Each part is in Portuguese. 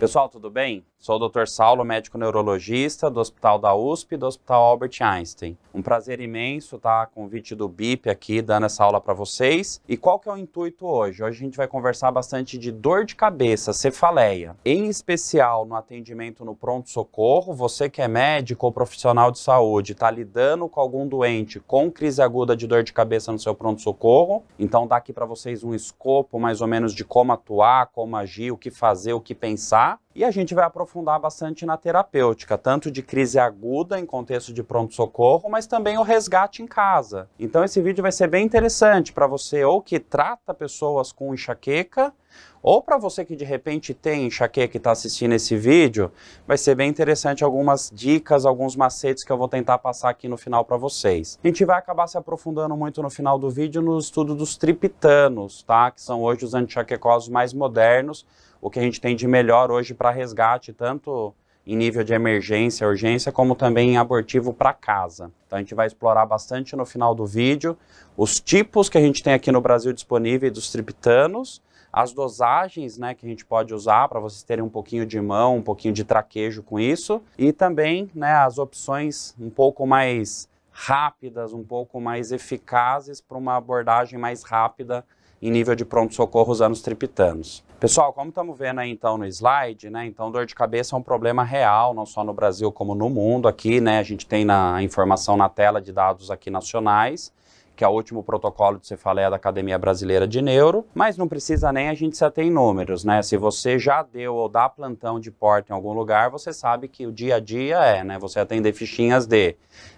Pessoal, tudo bem? Sou o Dr. Saulo, médico neurologista do Hospital da USP e do Hospital Albert Einstein. Um prazer imenso estar tá? o convite do BIP aqui dando essa aula para vocês. E qual que é o intuito hoje? Hoje a gente vai conversar bastante de dor de cabeça, cefaleia, em especial no atendimento no pronto socorro. Você que é médico ou profissional de saúde, está lidando com algum doente com crise aguda de dor de cabeça no seu pronto socorro. Então dá aqui para vocês um escopo mais ou menos de como atuar, como agir, o que fazer, o que pensar. E a gente vai aprofundar bastante na terapêutica, tanto de crise aguda em contexto de pronto-socorro, mas também o resgate em casa. Então esse vídeo vai ser bem interessante para você ou que trata pessoas com enxaqueca ou para você que de repente tem enxaqueca e está assistindo esse vídeo, vai ser bem interessante algumas dicas, alguns macetes que eu vou tentar passar aqui no final para vocês. A gente vai acabar se aprofundando muito no final do vídeo no estudo dos triptanos, tá? Que são hoje os antichaquecosos mais modernos, o que a gente tem de melhor hoje para resgate, tanto em nível de emergência, urgência, como também em abortivo para casa. Então a gente vai explorar bastante no final do vídeo os tipos que a gente tem aqui no Brasil disponíveis dos triptanos as dosagens né, que a gente pode usar para vocês terem um pouquinho de mão, um pouquinho de traquejo com isso, e também né, as opções um pouco mais rápidas, um pouco mais eficazes para uma abordagem mais rápida em nível de pronto-socorro usando os triptanos. Pessoal, como estamos vendo aí então no slide, né? Então, dor de cabeça é um problema real, não só no Brasil como no mundo aqui, né? A gente tem na informação na tela de dados aqui nacionais que é o último protocolo de cefaleia da Academia Brasileira de Neuro, mas não precisa nem a gente se ater em números, né? Se você já deu ou dá plantão de porta em algum lugar, você sabe que o dia a dia é, né? Você atender fichinhas de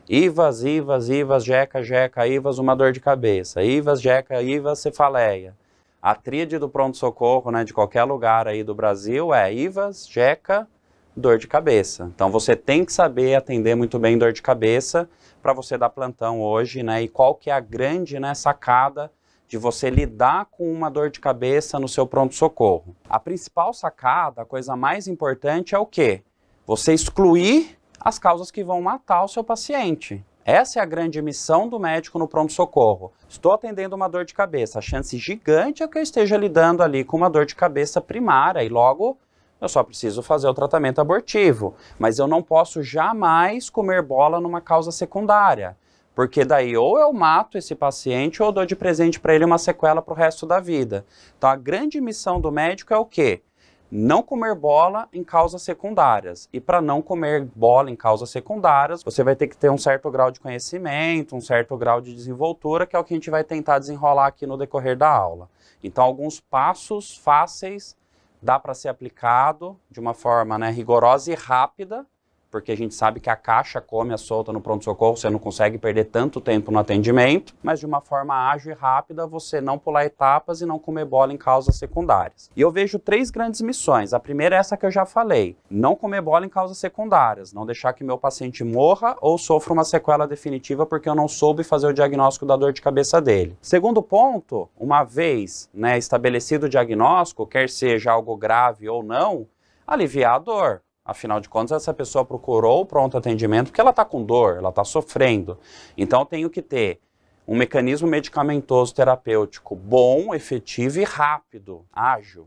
IVAs, IVAs, IVAs, jeca, jeca, IVAs, uma dor de cabeça, IVAs, jeca, IVAs, cefaleia. A tríade do pronto-socorro, né, de qualquer lugar aí do Brasil é IVAs, jeca, dor de cabeça. Então você tem que saber atender muito bem dor de cabeça para você dar plantão hoje, né? E qual que é a grande né, sacada de você lidar com uma dor de cabeça no seu pronto-socorro? A principal sacada, a coisa mais importante é o quê? Você excluir as causas que vão matar o seu paciente. Essa é a grande missão do médico no pronto-socorro. Estou atendendo uma dor de cabeça. A chance gigante é que eu esteja lidando ali com uma dor de cabeça primária e logo eu só preciso fazer o tratamento abortivo, mas eu não posso jamais comer bola numa causa secundária, porque daí ou eu mato esse paciente ou dou de presente para ele uma sequela para o resto da vida. Então a grande missão do médico é o quê? Não comer bola em causas secundárias. E para não comer bola em causas secundárias, você vai ter que ter um certo grau de conhecimento, um certo grau de desenvoltura, que é o que a gente vai tentar desenrolar aqui no decorrer da aula. Então, alguns passos fáceis dá para ser aplicado de uma forma né, rigorosa e rápida porque a gente sabe que a caixa come a solta no pronto-socorro, você não consegue perder tanto tempo no atendimento, mas de uma forma ágil e rápida, você não pular etapas e não comer bola em causas secundárias. E eu vejo três grandes missões. A primeira é essa que eu já falei, não comer bola em causas secundárias, não deixar que meu paciente morra ou sofra uma sequela definitiva porque eu não soube fazer o diagnóstico da dor de cabeça dele. Segundo ponto, uma vez né, estabelecido o diagnóstico, quer seja algo grave ou não, aliviar a dor Afinal de contas, essa pessoa procurou o pronto atendimento porque ela está com dor, ela está sofrendo. Então, eu tenho que ter um mecanismo medicamentoso terapêutico bom, efetivo e rápido, ágil.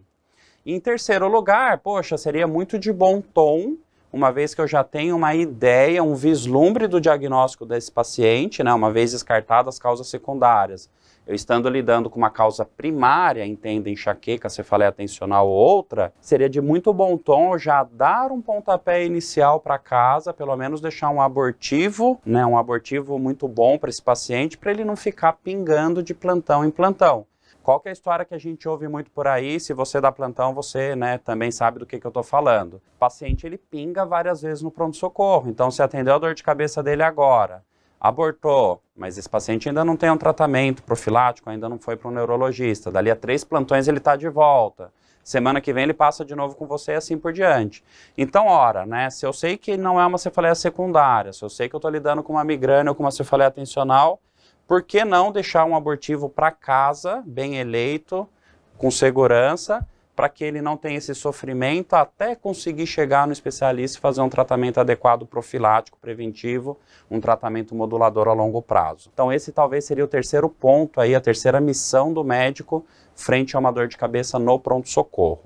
E em terceiro lugar, poxa, seria muito de bom tom, uma vez que eu já tenho uma ideia, um vislumbre do diagnóstico desse paciente, né, uma vez descartadas as causas secundárias eu estando lidando com uma causa primária, entenda enxaqueca, cefaleia atencional ou outra, seria de muito bom tom já dar um pontapé inicial para casa, pelo menos deixar um abortivo, né, um abortivo muito bom para esse paciente, para ele não ficar pingando de plantão em plantão. Qual que é a história que a gente ouve muito por aí? Se você dá plantão, você né, também sabe do que, que eu estou falando. O paciente ele pinga várias vezes no pronto-socorro. Então, se atendeu a dor de cabeça dele agora, abortou, mas esse paciente ainda não tem um tratamento profilático, ainda não foi para um neurologista. Dali a três plantões ele está de volta. Semana que vem ele passa de novo com você e assim por diante. Então, ora, né? Se eu sei que não é uma cefaleia secundária, se eu sei que eu estou lidando com uma migrânia ou com uma cefaleia atencional, por que não deixar um abortivo para casa, bem eleito, com segurança, para que ele não tenha esse sofrimento até conseguir chegar no especialista e fazer um tratamento adequado profilático, preventivo, um tratamento modulador a longo prazo. Então esse talvez seria o terceiro ponto aí, a terceira missão do médico frente a uma dor de cabeça no pronto socorro.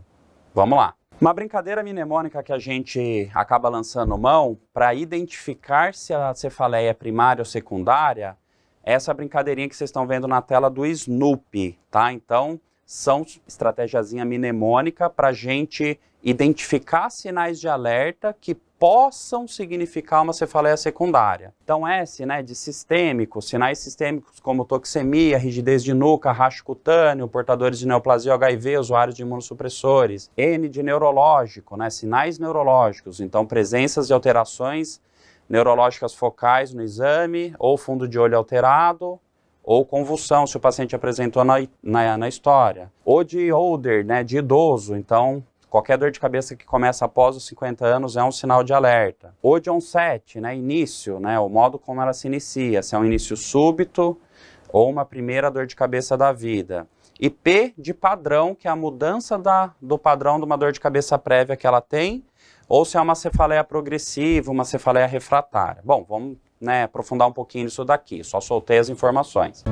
Vamos lá. Uma brincadeira mnemônica que a gente acaba lançando mão para identificar se a cefaleia é primária ou secundária, é essa brincadeirinha que vocês estão vendo na tela do Snoopy, tá? Então, são estratégiazinha mnemônica para a gente identificar sinais de alerta que possam significar uma cefaleia secundária. Então S, né, de sistêmico, sinais sistêmicos como toxemia, rigidez de nuca, racho cutâneo, portadores de neoplasia HIV, usuários de imunossupressores. N de neurológico, né, sinais neurológicos, então presenças de alterações neurológicas focais no exame ou fundo de olho alterado, ou convulsão, se o paciente apresentou na, na, na história, ou de older, né, de idoso, então qualquer dor de cabeça que começa após os 50 anos é um sinal de alerta. Ou de onset, né, início, né, o modo como ela se inicia, se é um início súbito ou uma primeira dor de cabeça da vida. E P de padrão, que é a mudança da, do padrão de uma dor de cabeça prévia que ela tem, ou se é uma cefaleia progressiva, uma cefaleia refratária. Bom, vamos né, aprofundar um pouquinho isso daqui. Só soltei as informações.